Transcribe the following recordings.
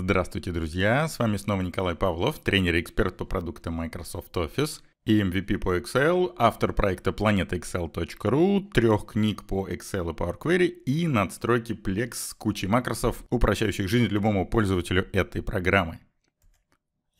Здравствуйте, друзья! С вами снова Николай Павлов, тренер и эксперт по продуктам Microsoft Office и MVP по Excel, автор проекта PlanetExcel.ru, трех книг по Excel и Power Query и надстройки Plex с кучей макросов, упрощающих жизнь любому пользователю этой программы.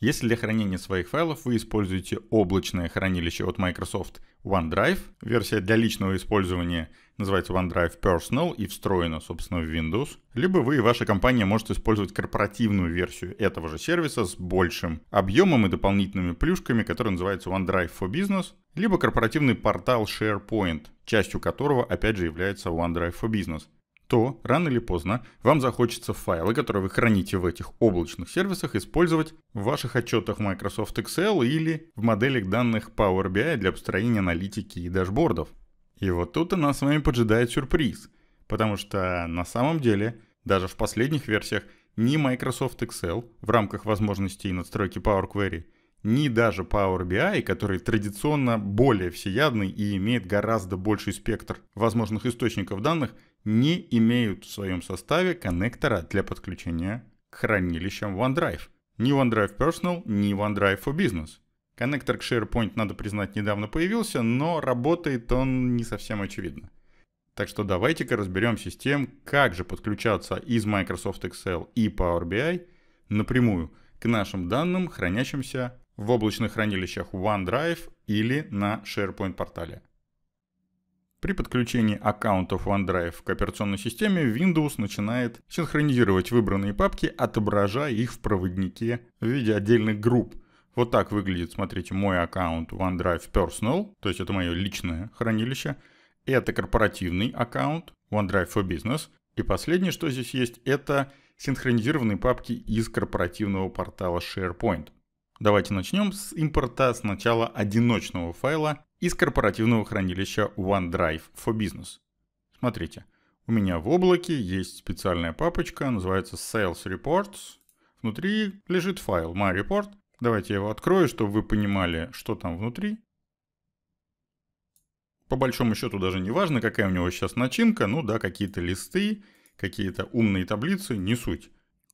Если для хранения своих файлов вы используете облачное хранилище от Microsoft OneDrive, версия для личного использования называется OneDrive Personal и встроена, собственно, в Windows, либо вы и ваша компания можете использовать корпоративную версию этого же сервиса с большим объемом и дополнительными плюшками, который называется OneDrive for Business, либо корпоративный портал SharePoint, частью которого, опять же, является OneDrive for Business – то рано или поздно вам захочется файлы, которые вы храните в этих облачных сервисах, использовать в ваших отчетах Microsoft Excel или в моделях данных Power BI для построения аналитики и дашбордов. И вот тут и нас с вами поджидает сюрприз, потому что на самом деле даже в последних версиях ни Microsoft Excel в рамках возможностей настройки Power Query, ни даже Power BI, который традиционно более всеядный и имеет гораздо больший спектр возможных источников данных – не имеют в своем составе коннектора для подключения к хранилищам OneDrive. Ни OneDrive Personal, ни OneDrive for Business. Коннектор к SharePoint, надо признать, недавно появился, но работает он не совсем очевидно. Так что давайте-ка разберемся с тем, как же подключаться из Microsoft Excel и Power BI напрямую к нашим данным, хранящимся в облачных хранилищах OneDrive или на SharePoint портале. При подключении аккаунтов OneDrive к операционной системе Windows начинает синхронизировать выбранные папки, отображая их в проводнике в виде отдельных групп. Вот так выглядит, смотрите, мой аккаунт OneDrive Personal, то есть это мое личное хранилище. Это корпоративный аккаунт OneDrive for Business. И последнее, что здесь есть, это синхронизированные папки из корпоративного портала SharePoint. Давайте начнем с импорта сначала одиночного файла из корпоративного хранилища OneDrive for Business. Смотрите, у меня в облаке есть специальная папочка, называется Sales Reports. Внутри лежит файл My Report. Давайте я его открою, чтобы вы понимали, что там внутри. По большому счету даже не важно, какая у него сейчас начинка. Ну да, какие-то листы, какие-то умные таблицы, не суть.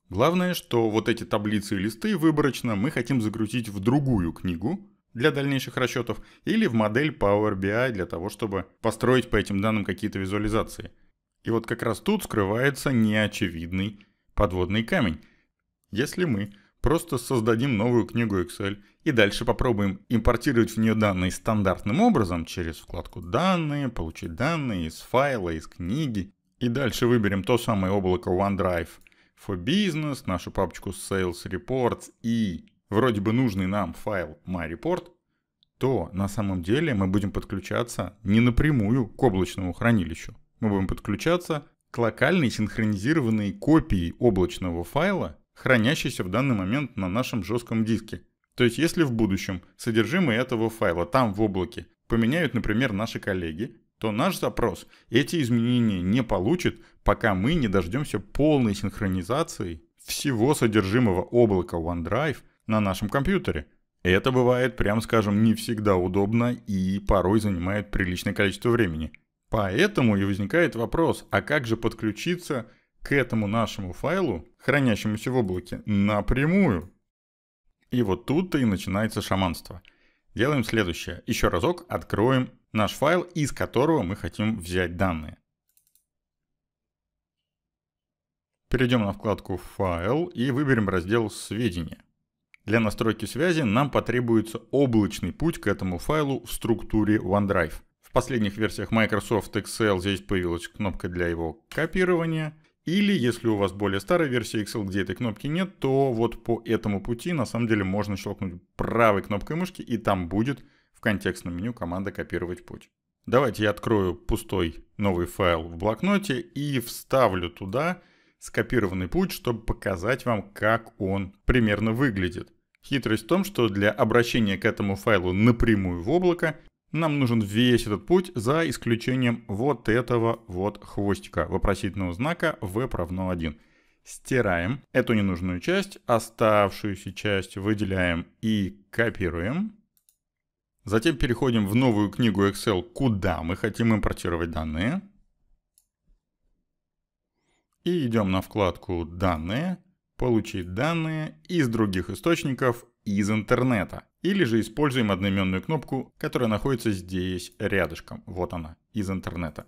Главное, что вот эти таблицы и листы выборочно мы хотим загрузить в другую книгу, для дальнейших расчетов или в модель Power BI для того, чтобы построить по этим данным какие-то визуализации. И вот как раз тут скрывается неочевидный подводный камень. Если мы просто создадим новую книгу Excel и дальше попробуем импортировать в нее данные стандартным образом через вкладку «Данные», «Получить данные» из файла, из книги. И дальше выберем то самое облако OneDrive for Business, нашу папочку Sales Reports и вроде бы нужный нам файл MyReport, то на самом деле мы будем подключаться не напрямую к облачному хранилищу. Мы будем подключаться к локальной синхронизированной копии облачного файла, хранящейся в данный момент на нашем жестком диске. То есть если в будущем содержимое этого файла там в облаке поменяют, например, наши коллеги, то наш запрос эти изменения не получит, пока мы не дождемся полной синхронизации всего содержимого облака OneDrive – на нашем компьютере. это бывает, прям скажем, не всегда удобно и порой занимает приличное количество времени. Поэтому и возникает вопрос, а как же подключиться к этому нашему файлу, хранящемуся в облаке, напрямую? И вот тут-то и начинается шаманство. Делаем следующее. Еще разок откроем наш файл, из которого мы хотим взять данные. Перейдем на вкладку «Файл» и выберем раздел «Сведения». Для настройки связи нам потребуется облачный путь к этому файлу в структуре OneDrive. В последних версиях Microsoft Excel здесь появилась кнопка для его копирования. Или если у вас более старая версия Excel, где этой кнопки нет, то вот по этому пути на самом деле можно щелкнуть правой кнопкой мышки и там будет в контекстном меню команда «Копировать путь». Давайте я открою пустой новый файл в блокноте и вставлю туда скопированный путь, чтобы показать вам, как он примерно выглядит. Хитрость в том, что для обращения к этому файлу напрямую в облако нам нужен весь этот путь за исключением вот этого вот хвостика вопросительного знака v равно 1. Стираем эту ненужную часть, оставшуюся часть выделяем и копируем. Затем переходим в новую книгу Excel, куда мы хотим импортировать данные. И идем на вкладку «Данные», Получить данные из других источников из интернета. Или же используем одноименную кнопку, которая находится здесь рядышком. Вот она, из интернета.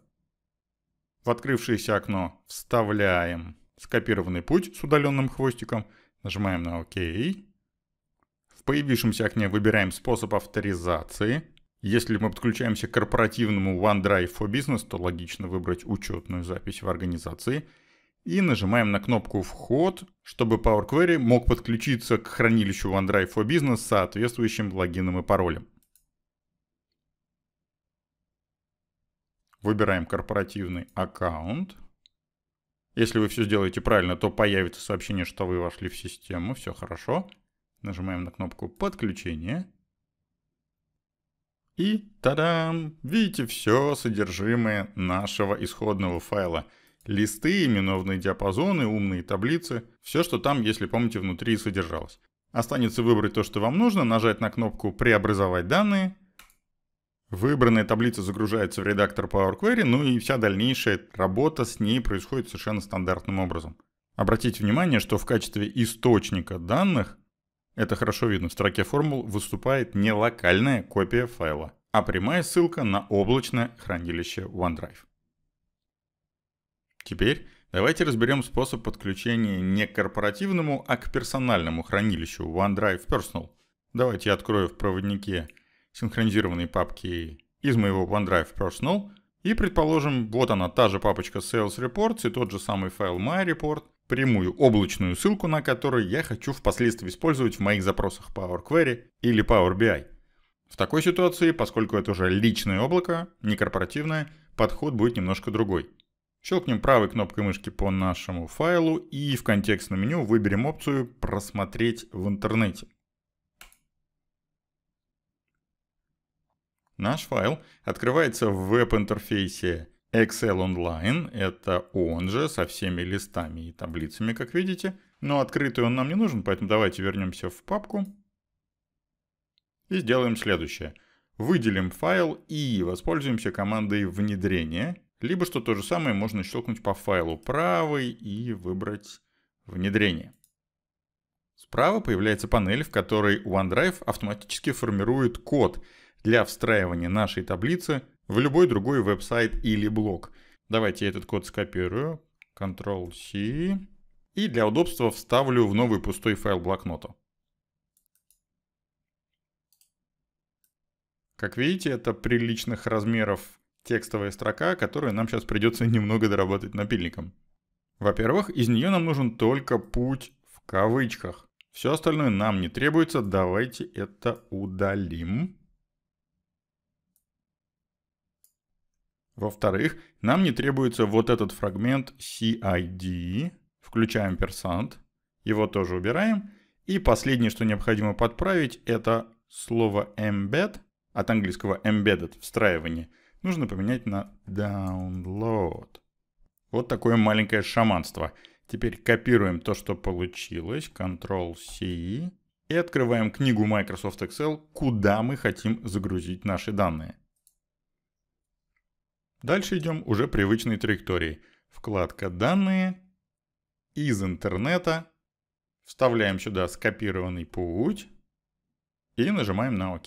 В открывшееся окно вставляем скопированный путь с удаленным хвостиком. Нажимаем на ОК. В появившемся окне выбираем способ авторизации. Если мы подключаемся к корпоративному OneDrive for Business, то логично выбрать учетную запись в организации – и нажимаем на кнопку «Вход», чтобы Power Query мог подключиться к хранилищу OneDrive for Business с соответствующим логином и паролем. Выбираем корпоративный аккаунт. Если вы все сделаете правильно, то появится сообщение, что вы вошли в систему. Все хорошо. Нажимаем на кнопку «Подключение». И тадам! Видите все содержимое нашего исходного файла – листы, именованные диапазоны, умные таблицы, все, что там, если помните, внутри содержалось. Останется выбрать то, что вам нужно, нажать на кнопку «Преобразовать данные», Выбранная таблица загружается в редактор Power Query, ну и вся дальнейшая работа с ней происходит совершенно стандартным образом. Обратите внимание, что в качестве источника данных, это хорошо видно, в строке формул выступает не локальная копия файла, а прямая ссылка на облачное хранилище OneDrive. Теперь давайте разберем способ подключения не к корпоративному, а к персональному хранилищу OneDrive Personal. Давайте я открою в проводнике синхронизированные папки из моего OneDrive Personal и предположим, вот она, та же папочка Sales Reports и тот же самый файл MyReport, прямую облачную ссылку на которую я хочу впоследствии использовать в моих запросах Power Query или Power BI. В такой ситуации, поскольку это уже личное облако, не корпоративное, подход будет немножко другой. Щелкнем правой кнопкой мышки по нашему файлу и в контекстном меню выберем опцию «Просмотреть в интернете». Наш файл открывается в веб-интерфейсе Excel Online, это он же, со всеми листами и таблицами, как видите. Но открытый он нам не нужен, поэтому давайте вернемся в папку и сделаем следующее. Выделим файл и воспользуемся командой "внедрение". Либо, что то же самое, можно щелкнуть по файлу правой и выбрать внедрение. Справа появляется панель, в которой OneDrive автоматически формирует код для встраивания нашей таблицы в любой другой веб-сайт или блог. Давайте я этот код скопирую. Ctrl-C. И для удобства вставлю в новый пустой файл блокнота. Как видите, это приличных размеров текстовая строка, которую нам сейчас придется немного доработать напильником. Во-первых, из нее нам нужен только путь в кавычках. Все остальное нам не требуется, давайте это удалим. Во-вторых, нам не требуется вот этот фрагмент CID, включаем персант, его тоже убираем. И последнее, что необходимо подправить, это слово embed, от английского embedded, встраивание, нужно поменять на download. Вот такое маленькое шаманство. Теперь копируем то, что получилось, Ctrl-C, и открываем книгу Microsoft Excel, куда мы хотим загрузить наши данные. Дальше идем уже привычной траекторией. Вкладка «Данные», «Из интернета», вставляем сюда скопированный путь и нажимаем на «Ок».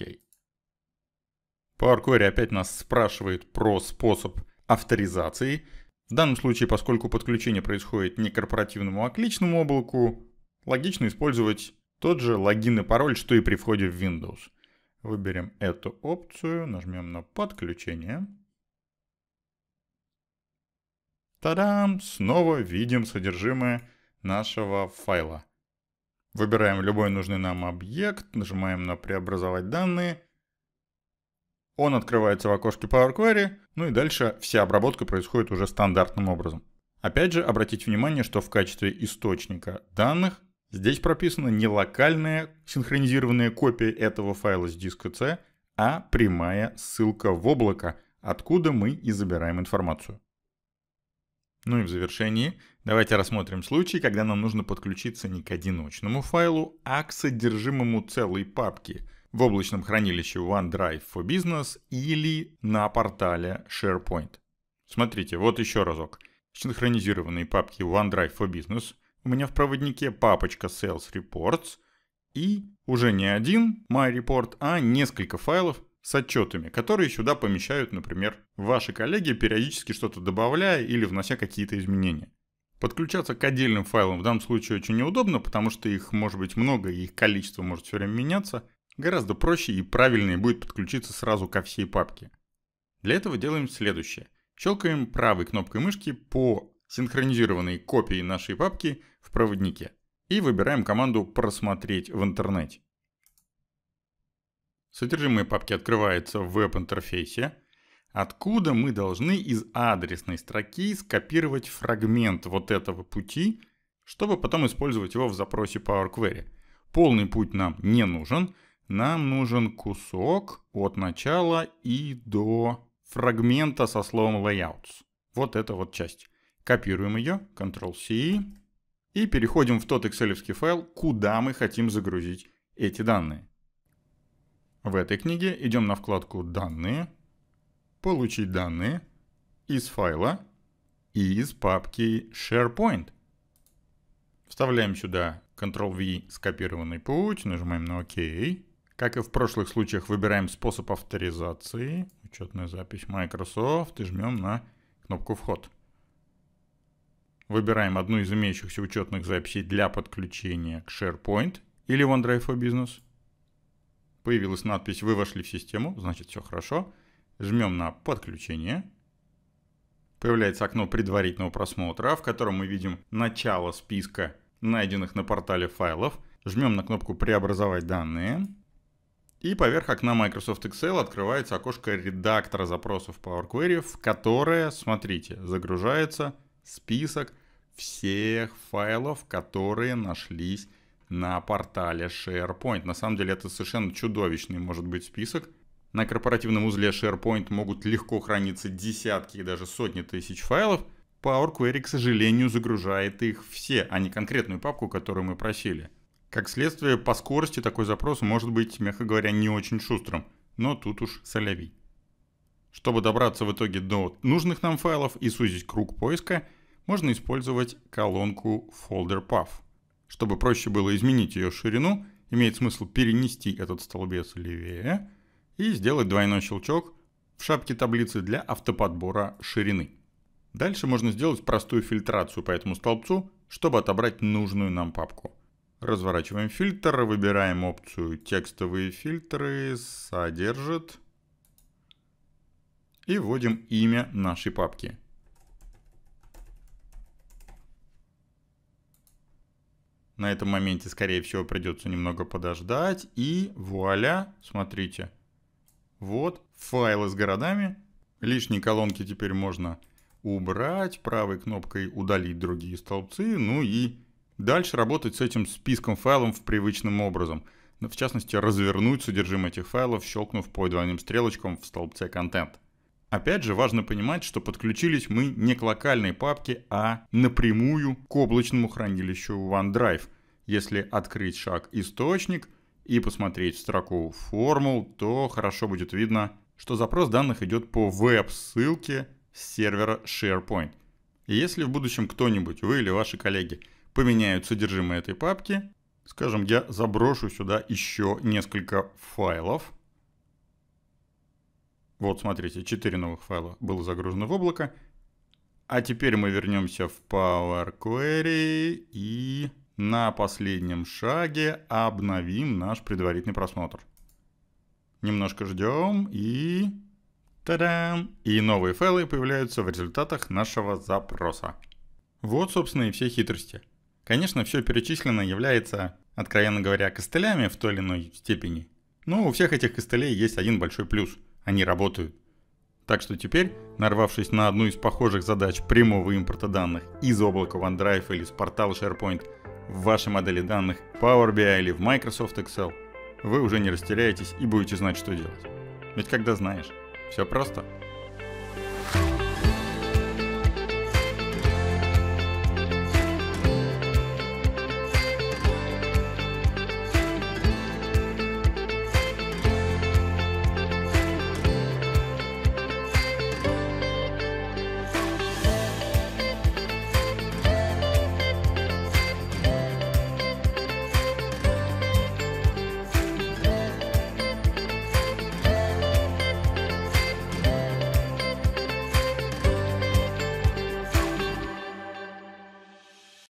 PowerQuery опять нас спрашивает про способ авторизации. В данном случае, поскольку подключение происходит не к корпоративному, а к личному облаку, логично использовать тот же логин и пароль, что и при входе в Windows. Выберем эту опцию, нажмем на подключение. Тадам! Снова видим содержимое нашего файла. Выбираем любой нужный нам объект, нажимаем на «Преобразовать данные», он открывается в окошке Power Query, ну и дальше вся обработка происходит уже стандартным образом. Опять же, обратите внимание, что в качестве источника данных здесь прописана не локальная синхронизированная копия этого файла с диска C, а прямая ссылка в облако, откуда мы и забираем информацию. Ну и в завершении давайте рассмотрим случай, когда нам нужно подключиться не к одиночному файлу, а к содержимому целой папки – в облачном хранилище OneDrive for Business или на портале SharePoint. Смотрите, вот еще разок. Синхронизированные папки OneDrive for Business. У меня в проводнике папочка Sales Reports и уже не один My Report, а несколько файлов с отчетами, которые сюда помещают, например, ваши коллеги, периодически что-то добавляя или внося какие-то изменения. Подключаться к отдельным файлам в данном случае очень неудобно, потому что их может быть много и их количество может все время меняться, Гораздо проще и правильнее будет подключиться сразу ко всей папке. Для этого делаем следующее. Щелкаем правой кнопкой мышки по синхронизированной копии нашей папки в проводнике и выбираем команду «Просмотреть в интернете». Содержимое папки открывается в веб-интерфейсе, откуда мы должны из адресной строки скопировать фрагмент вот этого пути, чтобы потом использовать его в запросе Power Query. Полный путь нам не нужен – нам нужен кусок от начала и до фрагмента со словом layouts. Вот эта вот часть. Копируем ее, Ctrl-C, и переходим в тот excel файл, куда мы хотим загрузить эти данные. В этой книге идем на вкладку «Данные», «Получить данные», «Из файла» и из папки SharePoint. Вставляем сюда Ctrl-V скопированный путь, нажимаем на ОК. OK. Как и в прошлых случаях, выбираем способ авторизации. Учетная запись Microsoft и жмем на кнопку «Вход». Выбираем одну из имеющихся учетных записей для подключения к SharePoint или OneDrive for Business. Появилась надпись «Вы вошли в систему», значит все хорошо. Жмем на «Подключение». Появляется окно предварительного просмотра, в котором мы видим начало списка найденных на портале файлов. Жмем на кнопку «Преобразовать данные». И поверх окна Microsoft Excel открывается окошко редактора запросов Power Query, в которое, смотрите, загружается список всех файлов, которые нашлись на портале SharePoint. На самом деле это совершенно чудовищный может быть список. На корпоративном узле SharePoint могут легко храниться десятки и даже сотни тысяч файлов. Power Query, к сожалению, загружает их все, а не конкретную папку, которую мы просили. Как следствие, по скорости такой запрос может быть, мягко говоря, не очень шустрым, но тут уж солевий. Чтобы добраться в итоге до нужных нам файлов и сузить круг поиска, можно использовать колонку folder path. Чтобы проще было изменить ее ширину, имеет смысл перенести этот столбец левее и сделать двойной щелчок в шапке таблицы для автоподбора ширины. Дальше можно сделать простую фильтрацию по этому столбцу, чтобы отобрать нужную нам папку – Разворачиваем фильтр, выбираем опцию «Текстовые фильтры», «Содержит» и вводим имя нашей папки. На этом моменте, скорее всего, придется немного подождать. И вуаля, смотрите. Вот файлы с городами. Лишние колонки теперь можно убрать. Правой кнопкой удалить другие столбцы. Ну и Дальше работать с этим списком файлов в привычным образом. Ну, в частности, развернуть содержимое этих файлов, щелкнув по двойным стрелочкам в столбце «Контент». Опять же, важно понимать, что подключились мы не к локальной папке, а напрямую к облачному хранилищу OneDrive. Если открыть шаг «Источник», и посмотреть в строку формул, то хорошо будет видно, что запрос данных идет по веб-ссылке с сервера SharePoint. И если в будущем кто-нибудь, вы или ваши коллеги, поменяют содержимое этой папки. Скажем, я заброшу сюда еще несколько файлов. Вот, смотрите, 4 новых файла было загружено в облако. А теперь мы вернемся в Power Query и на последнем шаге обновим наш предварительный просмотр. Немножко ждем и... Та-дам! И новые файлы появляются в результатах нашего запроса. Вот, собственно, и все хитрости. Конечно, все перечисленное является, откровенно говоря, костылями в той или иной степени. Но у всех этих костылей есть один большой плюс – они работают. Так что теперь, нарвавшись на одну из похожих задач прямого импорта данных из облака OneDrive или с портала SharePoint в вашей модели данных Power BI или в Microsoft Excel, вы уже не растеряетесь и будете знать, что делать. Ведь когда знаешь, все просто –